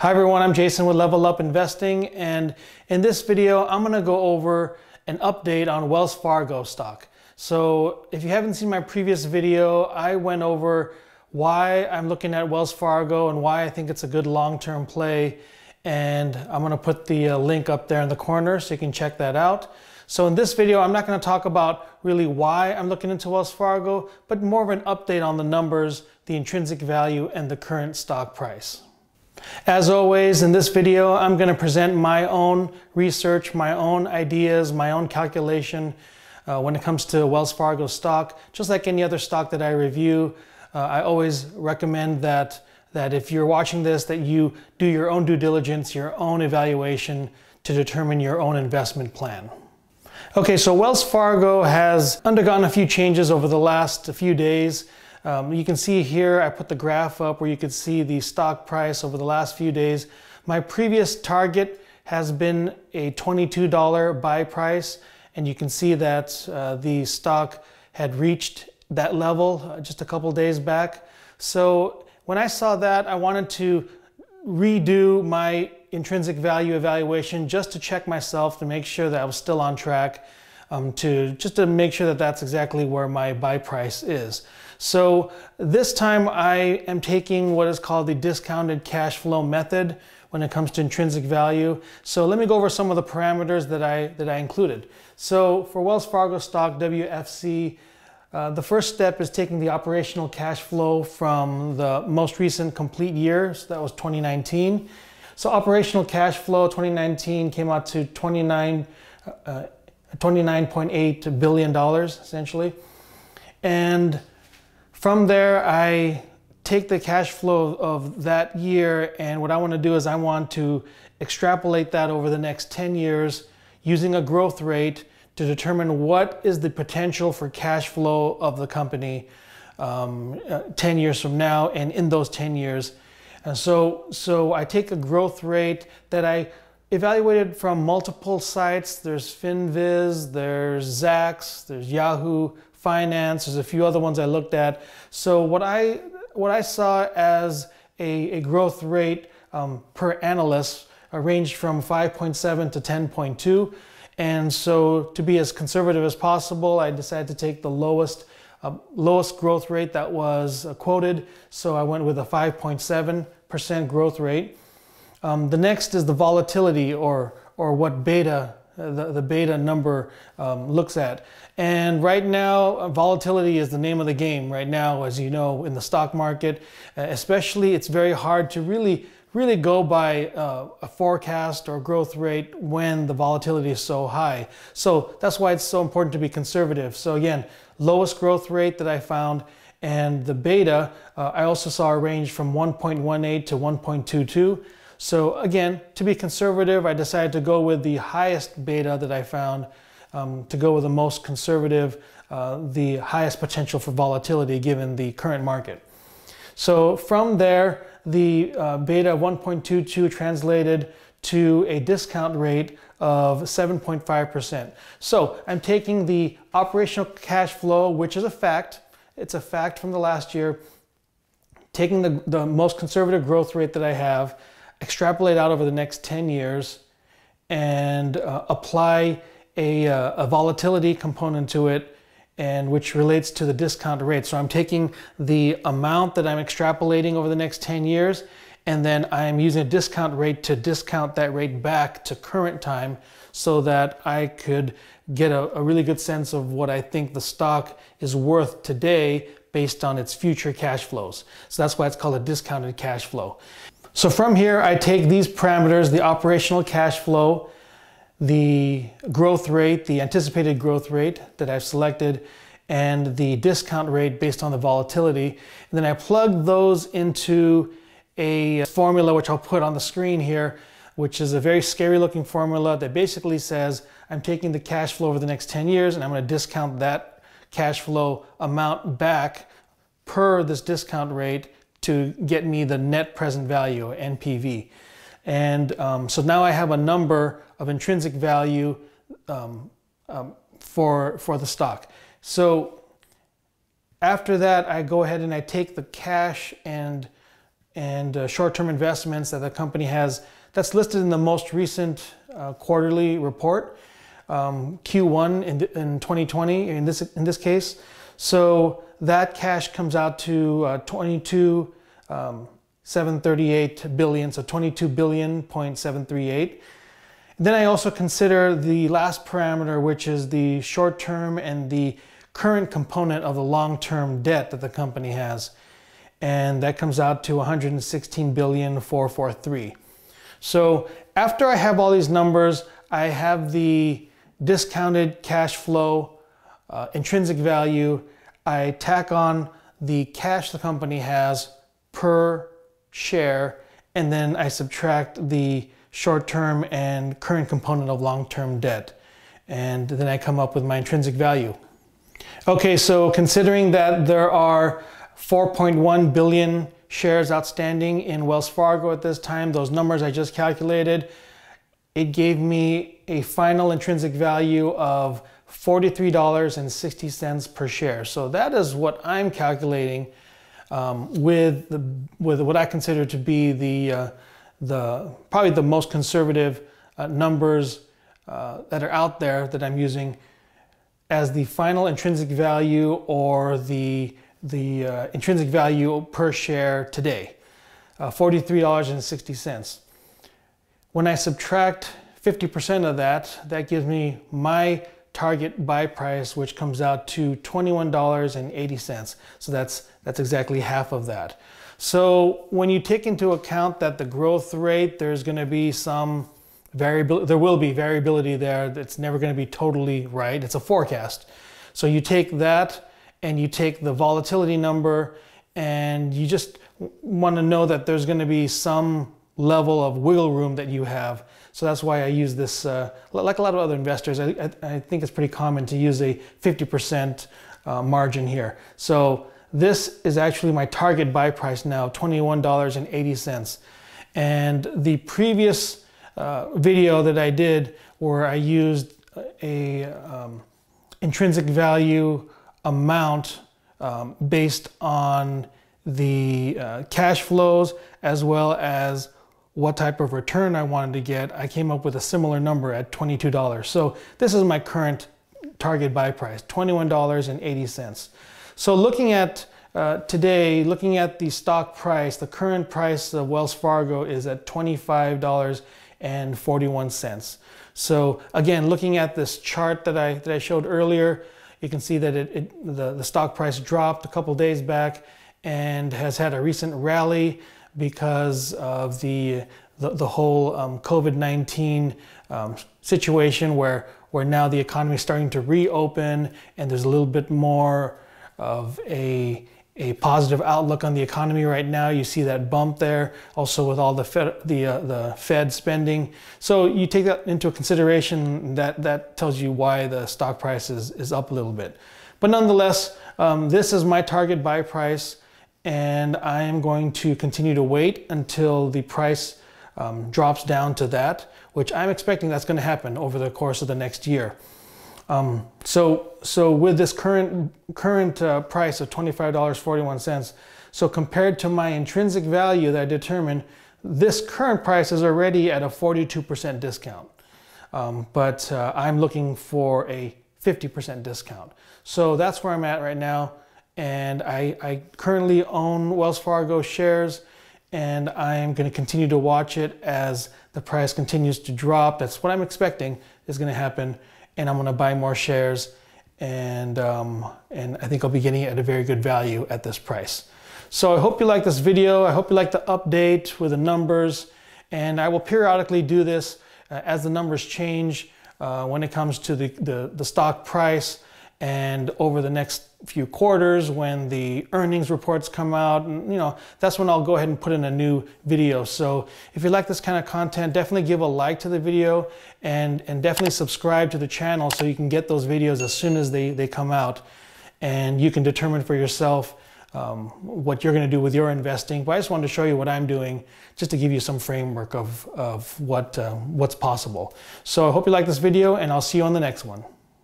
Hi everyone, I'm Jason with Level Up Investing and in this video I'm going to go over an update on Wells Fargo stock. So if you haven't seen my previous video, I went over why I'm looking at Wells Fargo and why I think it's a good long-term play and I'm going to put the uh, link up there in the corner so you can check that out. So in this video I'm not going to talk about really why I'm looking into Wells Fargo, but more of an update on the numbers, the intrinsic value, and the current stock price. As always, in this video, I'm going to present my own research, my own ideas, my own calculation uh, when it comes to Wells Fargo stock. Just like any other stock that I review, uh, I always recommend that, that if you're watching this, that you do your own due diligence, your own evaluation to determine your own investment plan. Okay, so Wells Fargo has undergone a few changes over the last few days. Um, you can see here, I put the graph up where you can see the stock price over the last few days. My previous target has been a $22 buy price, and you can see that uh, the stock had reached that level uh, just a couple days back. So when I saw that, I wanted to redo my intrinsic value evaluation just to check myself to make sure that I was still on track um, to just to make sure that that's exactly where my buy price is. So this time I am taking what is called the discounted cash flow method when it comes to intrinsic value. So let me go over some of the parameters that I, that I included. So for Wells Fargo stock WFC, uh, the first step is taking the operational cash flow from the most recent complete year, so that was 2019. So operational cash flow 2019 came out to 29, uh, uh $29.8 billion essentially. And from there, I take the cash flow of that year, and what I want to do is I want to extrapolate that over the next 10 years using a growth rate to determine what is the potential for cash flow of the company um, uh, 10 years from now and in those 10 years. And so, so I take a growth rate that I evaluated from multiple sites. There's FinViz, there's Zax, there's Yahoo Finance, there's a few other ones I looked at. So what I what I saw as a, a growth rate um, per analyst uh, ranged from 5.7 to 10.2. And so to be as conservative as possible, I decided to take the lowest uh, lowest growth rate that was uh, quoted. So I went with a 5.7% growth rate. Um, the next is the volatility or, or what beta, uh, the, the beta number um, looks at. And right now, uh, volatility is the name of the game right now, as you know, in the stock market, uh, especially it's very hard to really really go by uh, a forecast or growth rate when the volatility is so high. So that's why it's so important to be conservative. So again, lowest growth rate that I found and the beta, uh, I also saw a range from 1.18 to 1.22. So again, to be conservative, I decided to go with the highest beta that I found, um, to go with the most conservative, uh, the highest potential for volatility given the current market. So from there, the uh, beta 1.22 translated to a discount rate of 7.5%. So I'm taking the operational cash flow, which is a fact, it's a fact from the last year, taking the, the most conservative growth rate that I have, extrapolate out over the next 10 years and uh, apply a, uh, a, volatility component to it and which relates to the discount rate. So I'm taking the amount that I'm extrapolating over the next 10 years and then I'm using a discount rate to discount that rate back to current time so that I could get a, a really good sense of what I think the stock is worth today based on its future cash flows. So that's why it's called a discounted cash flow. So from here, I take these parameters, the operational cash flow, the growth rate, the anticipated growth rate that I've selected, and the discount rate based on the volatility. And then I plug those into a formula, which I'll put on the screen here, which is a very scary looking formula that basically says I'm taking the cash flow over the next 10 years and I'm going to discount that cash flow amount back per this discount rate to get me the net present value, NPV. And um, so now I have a number of intrinsic value um, um, for, for the stock. So after that, I go ahead and I take the cash and, and uh, short-term investments that the company has that's listed in the most recent uh, quarterly report, um, Q1 in, in 2020 in this, in this case. So that cash comes out to uh, 22, um, 738 billion, so 22 billion point 738. Then I also consider the last parameter, which is the short term and the current component of the long term debt that the company has. And that comes out to 116 billion 443. So after I have all these numbers, I have the discounted cash flow uh, intrinsic value. I tack on the cash the company has per share, and then I subtract the short-term and current component of long-term debt. And then I come up with my intrinsic value. Okay, so considering that there are 4.1 billion shares outstanding in Wells Fargo at this time, those numbers I just calculated, it gave me a final intrinsic value of $43.60 per share. So that is what I'm calculating um, with the, with what I consider to be the uh, the probably the most conservative uh, numbers uh, that are out there that I'm using as the final intrinsic value or the the uh, intrinsic value per share today, uh, $43.60. When I subtract 50% of that, that gives me my target buy price, which comes out to $21.80. So that's, that's exactly half of that. So when you take into account that the growth rate, there's going to be some variability, there will be variability there. It's never going to be totally right. It's a forecast. So you take that and you take the volatility number and you just want to know that there's going to be some level of wiggle room that you have. So that's why I use this, uh, like a lot of other investors, I, I, think it's pretty common to use a 50% uh, margin here. So this is actually my target buy price now, $21.80. And the previous uh, video that I did where I used a um, intrinsic value amount um, based on the uh, cash flows as well as what type of return I wanted to get, I came up with a similar number at $22. So this is my current target buy price, $21.80. So looking at uh, today, looking at the stock price, the current price of Wells Fargo is at $25.41. So again, looking at this chart that I, that I showed earlier, you can see that it, it the, the stock price dropped a couple days back and has had a recent rally because of the the, the whole um, COVID-19 um, situation where where now the economy is starting to reopen and there's a little bit more of a a positive outlook on the economy right now. You see that bump there, also with all the Fed, the uh, the Fed spending. So you take that into consideration. That that tells you why the stock price is is up a little bit. But nonetheless, um, this is my target buy price and I am going to continue to wait until the price um, drops down to that, which I'm expecting that's going to happen over the course of the next year. Um, so, so with this current current uh, price of $25.41, so compared to my intrinsic value that I determined, this current price is already at a 42% discount. Um, but uh, I'm looking for a 50% discount. So that's where I'm at right now and I, I currently own Wells Fargo shares and I'm going to continue to watch it as the price continues to drop. That's what I'm expecting is going to happen, and I'm going to buy more shares, and um, and I think I'll be getting it at a very good value at this price. So I hope you like this video. I hope you like the update with the numbers, and I will periodically do this uh, as the numbers change uh, when it comes to the, the the stock price and over the next few quarters when the earnings reports come out and you know that's when I'll go ahead and put in a new video so if you like this kind of content definitely give a like to the video and and definitely subscribe to the channel so you can get those videos as soon as they they come out and you can determine for yourself um, what you're going to do with your investing but I just wanted to show you what I'm doing just to give you some framework of of what uh, what's possible so I hope you like this video and I'll see you on the next one